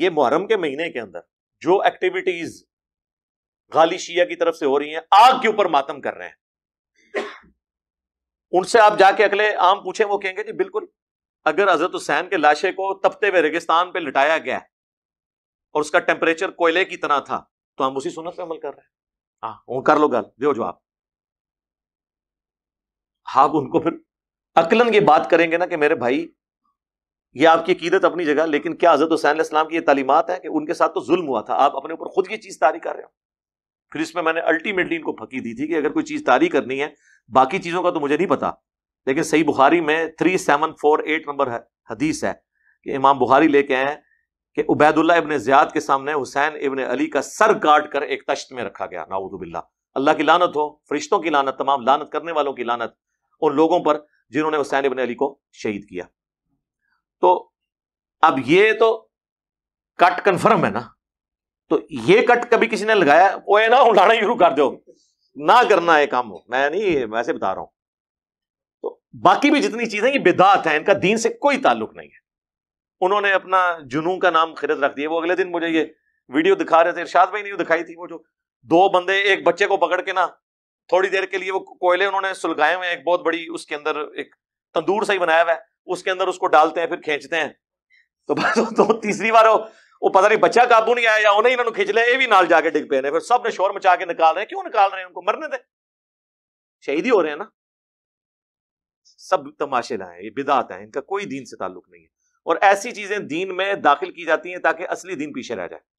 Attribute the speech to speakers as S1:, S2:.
S1: ये मुहर्रम के महीने के अंदर जो एक्टिविटीज गाली शिया की तरफ से हो रही है आग के ऊपर मातम कर रहे हैं उनसे आप जाके अगले आम पूछें वो कहेंगे जी बिल्कुल अगर हजरत हुसैन के लाशे को तपते हुए रेगिस्तान पर लिटाया गया और उसका टेम्परेचर कोयले की तरह था तो हम उसी सुनत पर अमल कर रहे हैं हाँ, कर लो गल जो आप हाँ उनको फिर अकलन ये बात करेंगे ना कि मेरे भाई ये आपकी क़ीदत अपनी जगह लेकिन क्या हजरत हुसैन इस्लाम की ये तालीमत है कि उनके साथ तो जुल्म हुआ था आप अपने ऊपर खुद ये चीज़ तारी कर रहे हो फिर इसमें मैंने अल्टीमेटली इनको फकी दी थी कि अगर कोई चीज़ तारी करनी है बाकी चीज़ों का तो मुझे नहीं पता लेकिन सही बुखारी में three seven four eight number हदीस है कि इमाम बुखारी लेके आए कि उबैदुल्ला इबन ज़ियाद के सामने हुसैन इबन अली का सर काट कर एक तश्त में रखा गया नाउदुबिल्ला अल्लाह की लानत हो फरिश्तों की लानत तमाम लानत करने वालों की लानत उन लोगों पर जिन्होंने हुसैन इबन अली को शहीद किया तो अब ये तो कट कन्फर्म है ना तो ये कट कभी किसी ने लगाया वो है ना उड़ाना शुरू कर दो ना करना है काम हो मैं नहीं वैसे बता रहा हूं तो बाकी भी जितनी चीजें ये बेदात है इनका दीन से कोई ताल्लुक नहीं है उन्होंने अपना जुनू का नाम खिरत रख दिया वो अगले दिन मुझे ये वीडियो दिखा रहे थे इरशाद भाई नहीं दिखाई थी वो जो दो बंदे एक बच्चे को पकड़ के ना थोड़ी देर के लिए वो कोयले उन्होंने सुलगाए हुए एक बहुत बड़ी उसके अंदर एक तंदूर सही बनाया हुआ है उसके अंदर उसको डालते हैं फिर खींचते हैं तो, तो, तो तीसरी बार वो पता नहीं बच्चा काबू नहीं आया उन्हें इन्होंने खिंच लिया ये भी नाल जाके डिग पे फिर सब ने शोर मचा के निकाल रहे हैं क्यों निकाल रहे हैं उनको मरने दे शहीद ही हो रहे हैं ना सब तमाशे लाए ये बिदात है इनका कोई दीन से ताल्लुक नहीं है और ऐसी चीजें दीन में दाखिल की जाती हैं ताकि असली दीन पीछे रह जाए